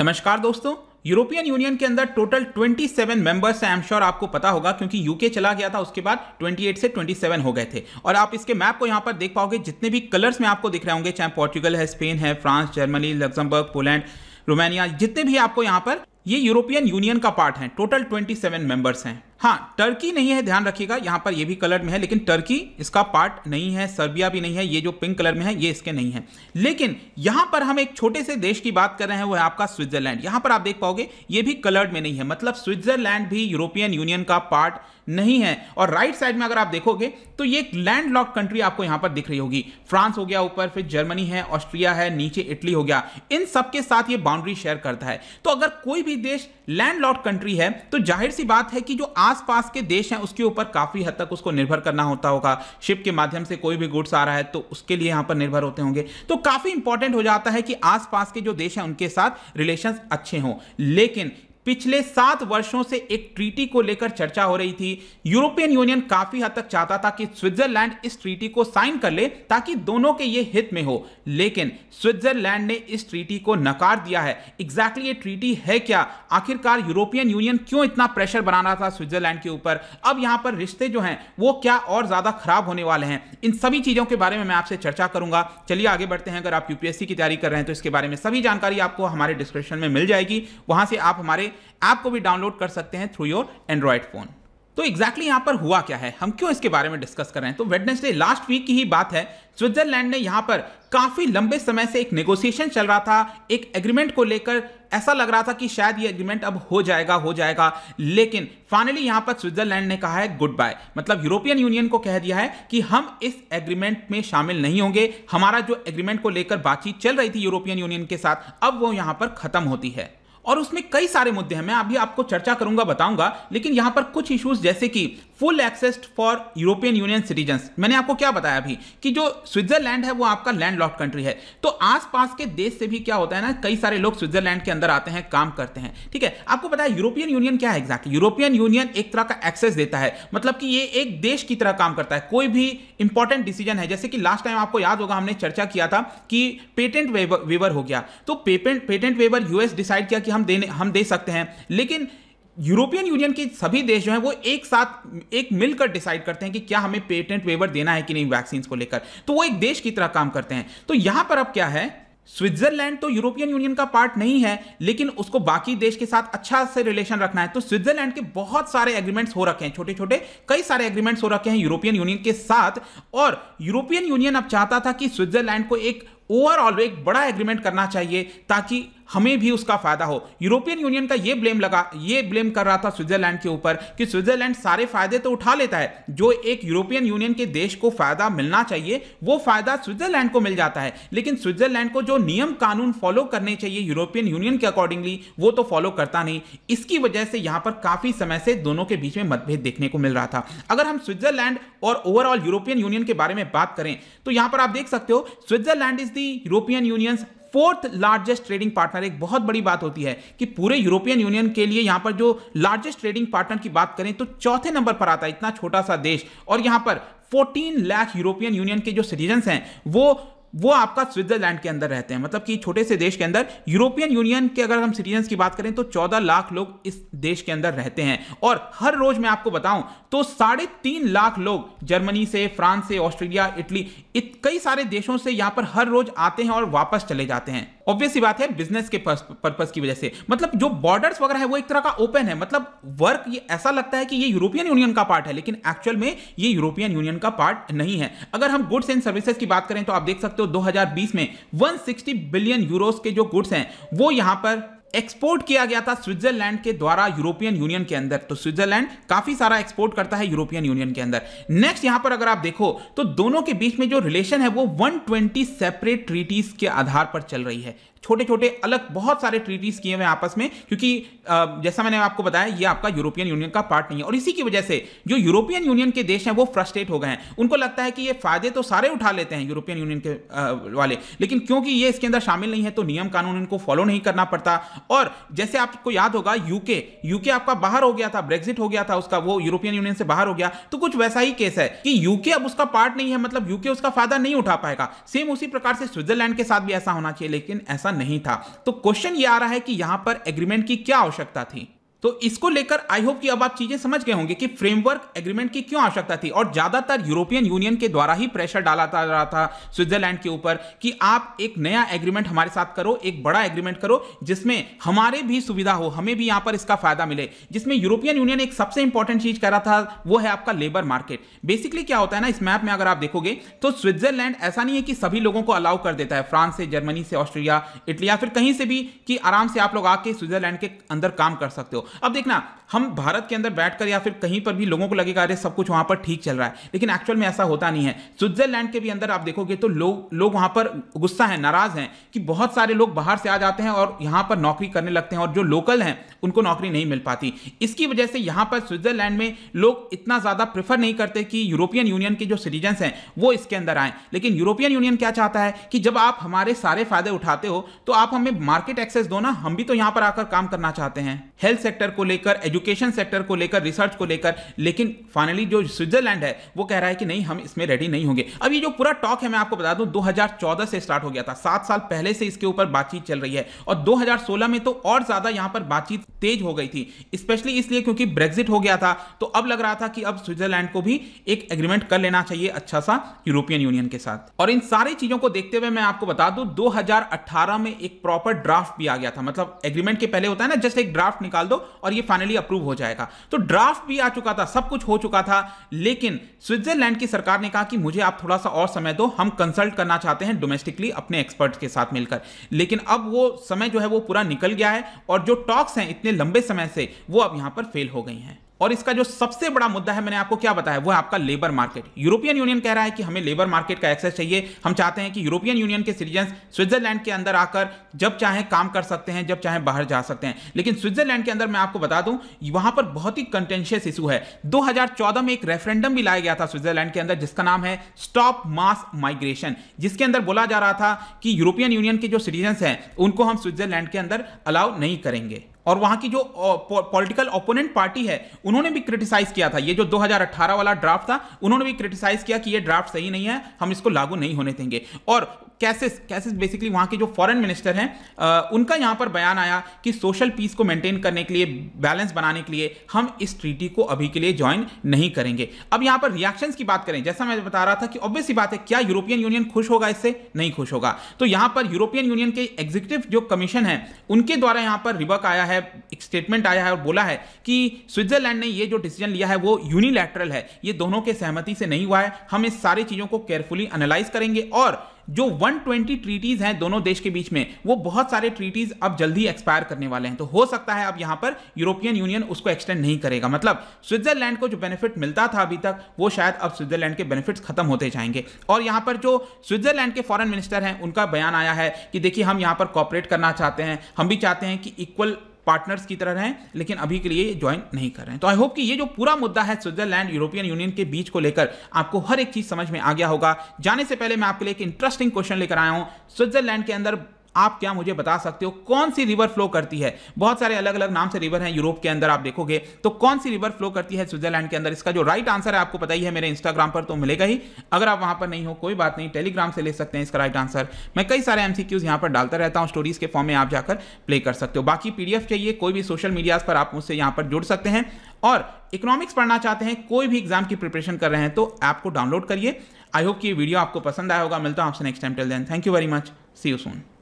नमस्कार दोस्तों European Union के अंदर टोटल 27 मेंबर्स हैं आई श्योर आपको पता होगा क्योंकि यूके चला गया था उसके बाद 28 से 27 हो गए थे और आप इसके मैप को यहाँ पर देख पाओगे जितने भी कलर्स में आपको दिख रहे होंगे चाहे पोर्चुगल है स्पेन है France Germany Luxembourg Poland Romania जितने भी आपको यहाँ पर ये यूरोपियन यूनियन का पार्ट है टोटल ट्वेंटी मेंबर्स हैं हाँ टर्की नहीं है ध्यान रखिएगा यहाँ पर ये भी कलर में है लेकिन टर्की इसका पार्ट नहीं है सर्बिया भी नहीं है ये जो पिंक कलर में है ये इसके नहीं है लेकिन यहाँ पर हम एक छोटे से देश की बात कर रहे हैं वो है आपका स्विट्जरलैंड यहाँ पर आप देख पाओगे ये भी कलर्ड में नहीं है मतलब स्विट्जरलैंड भी यूरोपियन यूनियन का पार्ट नहीं है और राइट साइड में अगर आप देखोगे तो ये एक लैंड लॉक कंट्री आपको यहाँ पर दिख रही होगी फ्रांस हो गया ऊपर फिर जर्मनी है ऑस्ट्रिया है नीचे इटली हो गया इन सब के साथ ये बाउंड्री शेयर करता है तो अगर कोई भी देश लैंड लॉक कंट्री है तो जाहिर सी बात है कि जो आसपास के देश हैं उसके ऊपर काफ़ी हद तक उसको निर्भर करना होता होगा शिप के माध्यम से कोई भी गुड्स आ रहा है तो उसके लिए यहाँ पर निर्भर होते होंगे तो काफ़ी इंपॉर्टेंट हो जाता है कि आसपास के जो देश हैं उनके साथ रिलेशन अच्छे हों लेकिन पिछले सात वर्षों से एक ट्रीटी को लेकर चर्चा हो रही थी यूरोपियन यूनियन काफी हद तक चाहता था कि स्विट्जरलैंड इस ट्रीटी को साइन कर ले ताकि दोनों के ये हित में हो लेकिन स्विट्जरलैंड ने इस ट्रीटी को नकार दिया है एग्जैक्टली exactly ये ट्रीटी है क्या आखिरकार यूरोपियन यूनियन क्यों इतना प्रेशर बना रहा था स्विट्जरलैंड के ऊपर अब यहां पर रिश्ते जो हैं वो क्या और ज्यादा खराब होने वाले हैं इन सभी चीजों के बारे में मैं आपसे चर्चा करूंगा चलिए आगे बढ़ते हैं अगर आप यूपीएससी की तैयारी कर रहे हैं तो इसके बारे में सभी जानकारी आपको हमारे डिस्क्रिप्शन में मिल जाएगी वहां से आप हमारे ऐप को भी डाउनलोड कर सकते हैं थ्रू योर एंड्रॉयड फोन तो एग्जैक्टली exactly यहां पर हुआ क्या है हम क्यों इसके बारे में डिस्कस कर रहे हैं तो वेडनेसडे लास्ट वीक की ही बात है स्विट्जरलैंड ने यहां पर काफी लंबे समय से एक नेगोशिएशन चल रहा था एक एग्रीमेंट को लेकर ऐसा लग रहा था कि शायद ये एग्रीमेंट अब हो जाएगा हो जाएगा लेकिन फाइनली यहां पर स्विट्जरलैंड ने कहा है गुड बाय मतलब यूरोपियन यूनियन को कह दिया है कि हम इस एग्रीमेंट में शामिल नहीं होंगे हमारा जो एग्रीमेंट को लेकर बातचीत चल रही थी यूरोपियन यूनियन के साथ अब वो यहां पर खत्म होती है और उसमें कई सारे मुद्दे हैं मैं अभी आपको चर्चा करूंगा बताऊंगा लेकिन यहां पर कुछ इश्यूज जैसे कि full access for European Union citizen मैंने आपको क्या बताया अभी कि जो स्विट्जरलैंड है वो आपका लैंड लॉक कंट्री है तो आसपास के देश से भी क्या होता है ना कई सारे लोग स्विट्जरलैंड के अंदर आते हैं काम करते हैं ठीक है आपको बताया यूरोपियन यूनियन क्या है एग्जैक्टली यूरोपियन यूनियन एक तरह का एक्सेस देता है मतलब कि ये एक देश की तरह काम करता है कोई भी इंपॉर्टेंट डिसीजन है जैसे कि लास्ट टाइम आपको याद होगा हमने चर्चा किया था कि पेटेंट वेवर हो गया तो patent patent waiver US decide किया कि हम देने हम दे सकते हैं लेकिन यूरोपियन यूनियन के सभी देश जो हैं वो एक साथ एक मिलकर डिसाइड करते हैं कि क्या हमें पेटेंट वेवर देना है कि नहीं वैक्सीन को लेकर तो वो एक देश की तरह काम करते हैं तो यहां पर अब क्या है स्विट्जरलैंड तो यूरोपियन यूनियन का पार्ट नहीं है लेकिन उसको बाकी देश के साथ अच्छा से रिलेशन रखना है तो स्विट्जरलैंड के बहुत सारे एग्रीमेंट्स हो रखे हैं छोटे छोटे कई सारे एग्रीमेंट्स हो रखे हैं यूरोपियन यूनियन के साथ और यूरोपियन यूनियन अब चाहता था कि स्विट्जरलैंड को एक ओवरऑल एक बड़ा एग्रीमेंट करना चाहिए ताकि हमें भी उसका फायदा हो यूरोपियन यूनियन का ये ब्लेम लगा ये ब्लेम कर रहा था स्विट्जरलैंड के ऊपर कि स्विट्जरलैंड सारे फायदे तो उठा लेता है जो एक यूरोपियन यूनियन के देश को फायदा मिलना चाहिए वो फायदा स्विट्जरलैंड को मिल जाता है लेकिन स्विट्जरलैंड को जो नियम कानून फॉलो करने चाहिए यूरोपियन यूनियन के अकॉर्डिंगली वो तो फॉलो करता नहीं इसकी वजह से यहां पर काफी समय से दोनों के बीच में मतभेद देखने को मिल रहा था अगर हम स्विट्जरलैंड और ओवरऑल यूरोपियन यूनियन के बारे में बात करें तो यहां पर आप देख सकते हो Switzerland is the European Union fourth largest trading partner एक बहुत बड़ी बात होती है कि पूरे यूरोपियन यूनियन के लिए यहां पर जो लार्जेस्ट ट्रेडिंग पार्टनर की बात करें तो चौथे नंबर पर आता है इतना छोटा सा देश और यहां पर 14 लाख यूरोपियन यूनियन के जो सिटीजन हैं वो वो आपका स्विट्जरलैंड के अंदर रहते हैं मतलब कि छोटे से देश के अंदर यूरोपियन यूनियन के अगर हम सिटीजन्स की बात करें तो चौदह लाख लोग इस देश के अंदर रहते हैं और हर रोज मैं आपको बताऊं तो साढ़े तीन लाख लोग जर्मनी से फ्रांस से ऑस्ट्रेलिया इटली इत, कई सारे देशों से यहां पर हर रोज आते हैं और वापस चले जाते हैं ऑब्वियस ही बात है बिजनेस के पर्पज की वजह से मतलब जो बॉर्डर्स वगैरह है वो एक तरह का ओपन है मतलब वर्क ये ऐसा लगता है कि ये यूरोपियन यूनियन का पार्ट है लेकिन एक्चुअल में ये यूरोपियन यूनियन का पार्ट नहीं है अगर हम गुड्स एंड सर्विसेज की बात करें तो आप देख सकते हो 2020 में 160 बिलियन यूरोस के जो गुड्स हैं वो यहां पर एक्सपोर्ट किया गया था स्विट्जरलैंड के द्वारा यूरोपियन यूनियन के अंदर तो स्विट्जरलैंड काफी सारा एक्सपोर्ट करता है यूरोपियन यूनियन के अंदर नेक्स्ट यहां पर अगर आप देखो तो दोनों के बीच में जो रिलेशन है वो 120 सेपरेट ट्रीटीज के आधार पर चल रही है छोटे छोटे अलग बहुत सारे ट्रीटीज किए हुए आपस में क्योंकि जैसा मैंने आपको बताया ये आपका यूरोपियन यूनियन का पार्ट नहीं है और इसी की वजह से जो यूरोपियन यूनियन के देश हैं वो फ्रस्ट्रेट हो गए हैं उनको लगता है कि ये फायदे तो सारे उठा लेते हैं यूरोपियन यूनियन के वाले लेकिन क्योंकि ये इसके अंदर शामिल नहीं है तो नियम कानून इनको फॉलो नहीं करना पड़ता और जैसे आपको याद होगा यूके यूके आपका बाहर हो गया था ब्रेग्जिट हो गया था उसका वो यूरोपियन यूनियन से बाहर हो गया तो कुछ वैसा ही केस है कि यूके अब उसका पार्ट नहीं है मतलब यूके उसका फायदा नहीं उठा पाएगा सेम उसी प्रकार से स्विट्जरलैंड के साथ भी ऐसा होना चाहिए लेकिन ऐसा नहीं था तो क्वेश्चन ये आ रहा है कि यहां पर एग्रीमेंट की क्या आवश्यकता थी तो इसको लेकर आई होप कि अब आप चीजें समझ गए होंगे कि फ्रेमवर्क एग्रीमेंट की क्यों आवश्यकता थी और ज्यादातर यूरोपियन यूनियन के द्वारा ही प्रेशर डाला जा रहा था स्विट्जरलैंड के ऊपर कि आप एक नया एग्रीमेंट हमारे साथ करो एक बड़ा एग्रीमेंट करो जिसमें हमारे भी सुविधा हो हमें भी यहां पर इसका फायदा मिले जिसमें यूरोपियन यूनियन एक सबसे इंपॉर्टेंट चीज कह रहा था वो है आपका लेबर मार्केट बेसिकली क्या होता है ना इस मैप में अगर आप देखोगे तो स्विट्जरलैंड ऐसा नहीं है कि सभी लोगों को अलाउ कर देता है फ्रांस से जर्मनी से ऑस्ट्रेलिया इटली या फिर कहीं से भी कि आराम से आप लोग आके स्विट्जरलैंड के अंदर काम कर सकते हो अब देखना हम भारत के अंदर बैठकर या फिर कहीं पर भी लोगों को लगेगा अरे सब कुछ वहां पर ठीक चल रहा है लेकिन एक्चुअल में ऐसा होता नहीं है स्विट्जरलैंड के भी अंदर आप देखोगे तो लोग लोग वहां पर गुस्सा है नाराज हैं कि बहुत सारे लोग बाहर से आ जाते हैं और यहां पर नौकरी करने लगते हैं और जो लोकल हैं उनको नौकरी नहीं मिल पाती इसकी वजह से यहां पर स्विट्जरलैंड में लोग इतना ज्यादा प्रेफर नहीं करते कि यूरोपियन यूनियन के जो सिटीजन्स हैं वो इसके अंदर आए लेकिन यूरोपियन यूनियन क्या चाहता है कि जब आप हमारे सारे फायदे उठाते हो तो आप हमें मार्केट एक्सेस दो ना हम भी तो यहां पर आकर काम करना चाहते हैं हेल्थ सेक्टर को लेकर एजुकेशन सेक्टर को लेकर रिसर्च को लेकर लेकिन फाइनली जो स्विट्जरलैंड है वो कह रहा है कि नहीं हम इसमें रेडी नहीं होंगे अब ये जो पूरा टॉक है मैं आपको बता दूं 2014 से स्टार्ट हो गया था सात साल पहले से इसके ऊपर बातचीत चल रही है और 2016 में तो और ज्यादा यहां पर बातचीत तेज हो गई थी स्पेशली इसलिए क्योंकि ब्रेग्जिट हो गया था तो अब लग रहा था कि अब स्विट्जरलैंड को भी एक एग्रीमेंट कर लेना चाहिए अच्छा सा यूरोपियन यूनियन के साथ और इन सारी चीजों को देखते हुए मैं आपको बता दू दो में एक प्रॉपर ड्राफ्ट भी आ गया था मतलब एग्रीमेंट के पहले होता है ना जस्ट एक ड्राफ्ट निकाल दो और ये फाइनली अप्रूव हो जाएगा तो ड्राफ्ट भी आ चुका था सब कुछ हो चुका था लेकिन स्विट्जरलैंड की सरकार ने कहा कि मुझे आप थोड़ा सा और समय दो हम कंसल्ट करना चाहते हैं डोमेस्टिकली अपने एक्सपर्ट्स के साथ मिलकर लेकिन अब वो समय जो है वो पूरा निकल गया है और जो टॉक्स हैं इतने लंबे समय से वो अब यहाँ पर फेल हो गई हैं और इसका जो सबसे बड़ा मुद्दा है मैंने आपको क्या बताया वो है आपका लेबर मार्केट यूरोपियन यूनियन कह रहा है कि हमें लेबर मार्केट का एक्सेस चाहिए हम चाहते हैं कि यूरोपियन यूनियन के सिटीजन स्विट्जरलैंड के अंदर आकर जब चाहे काम कर सकते हैं जब चाहे बाहर जा सकते हैं लेकिन स्विट्जरलैंड के अंदर मैं आपको बता दूं वहां पर बहुत ही कंटेंशियस इशू है दो में एक रेफरेंडम भी लाया गया था स्विट्जरलैंड के अंदर जिसका नाम है स्टॉप मास माइग्रेशन जिसके अंदर बोला जा रहा था कि यूरोपियन यूनियन के जो सिटीजन हैं उनको हम स्विट्जरलैंड के अंदर अलाउ नहीं करेंगे और वहां की जो पॉलिटिकल ओपोनेंट पार्टी है उन्होंने भी क्रिटिसाइज किया था ये जो 2018 वाला ड्राफ्ट था उन्होंने भी क्रिटिसाइज किया कि ये ड्राफ्ट सही नहीं है हम इसको लागू नहीं होने देंगे और कैसेस कैसेस बेसिकली वहाँ के जो फॉरेन मिनिस्टर हैं उनका यहाँ पर बयान आया कि सोशल पीस को मेंटेन करने के लिए बैलेंस बनाने के लिए हम इस ट्रीटी को अभी के लिए ज्वाइन नहीं करेंगे अब यहाँ पर रिएक्शंस की बात करें जैसा मैं बता रहा था कि ऑब्वियस बात है क्या यूरोपियन यूनियन खुश होगा इससे नहीं खुश होगा तो यहाँ पर यूरोपियन यूनियन के एग्जीक्यूटिव जो कमीशन है उनके द्वारा यहाँ पर रिवर्क आया है एक स्टेटमेंट आया है और बोला है कि स्विट्जरलैंड ने ये जो डिसीजन लिया है वो यूनिलैटरल है ये दोनों के सहमति से नहीं हुआ है हम इस सारी चीज़ों को केयरफुली एनालाइज करेंगे और जो 120 ट्रीटीज हैं दोनों देश के बीच में वो बहुत सारे ट्रीटीज अब जल्दी एक्सपायर करने वाले हैं तो हो सकता है अब यहां पर यूरोपियन यूनियन उसको एक्सटेंड नहीं करेगा मतलब स्विट्जरलैंड को जो बेनिफिट मिलता था अभी तक वो शायद अब स्विट्जरलैंड के बेनिफिट्स खत्म होते जाएंगे और यहां पर जो स्विट्जरलैंड के फॉरन मिनिस्टर हैं उनका बयान आया है कि देखिए हम यहां पर कॉपरेट करना चाहते हैं हम भी चाहते हैं कि इक्वल पार्टनर्स की तरह रहें लेकिन अभी के लिए ज्वाइन नहीं कर रहे हैं तो आई होप कि ये जो पूरा मुद्दा है स्विट्जरलैंड यूरोपियन यूनियन के बीच को लेकर आपको हर एक चीज समझ में आ गया होगा जाने से पहले मैं आपके लिए एक इंटरेस्टिंग क्वेश्चन लेकर आया हूँ स्विट्जरलैंड के अंदर आप क्या मुझे बता सकते हो कौन सी रिवर फ्लो करती है बहुत सारे अलग अलग नाम से रिवर हैं यूरोप के अंदर आप देखोगे तो कौन सी रिवर फ्लो करती है स्विट्जरलैंड के अंदर इसका जो राइट आंसर है आपको पता ही है मेरे इंस्टाग्राम पर तो मिलेगा ही अगर आप वहां पर नहीं हो कोई बात नहीं टेलीग्राम से ले सकते हैं इसका राइट आंसर मैं कई सारे एमसीक्यूज यहां पर डालता रहता हूं स्टोरीज के फॉर्म में आप जाकर प्ले कर सकते हो बाकी पीडीएफ चाहिए कोई भी सोशल मीडियाज पर आप मुझसे यहां पर जुड़ सकते हैं और इकोनॉमिक्स पढ़ना चाहते हैं कोई भी एग्जाम की प्रिपरेशन कर रहे हैं तो ऐप को डाउनलोड करिए आई होप कि वीडियो आपको पसंद आया होगा मिलता हूं आपसे next time till then thank you very much see you soon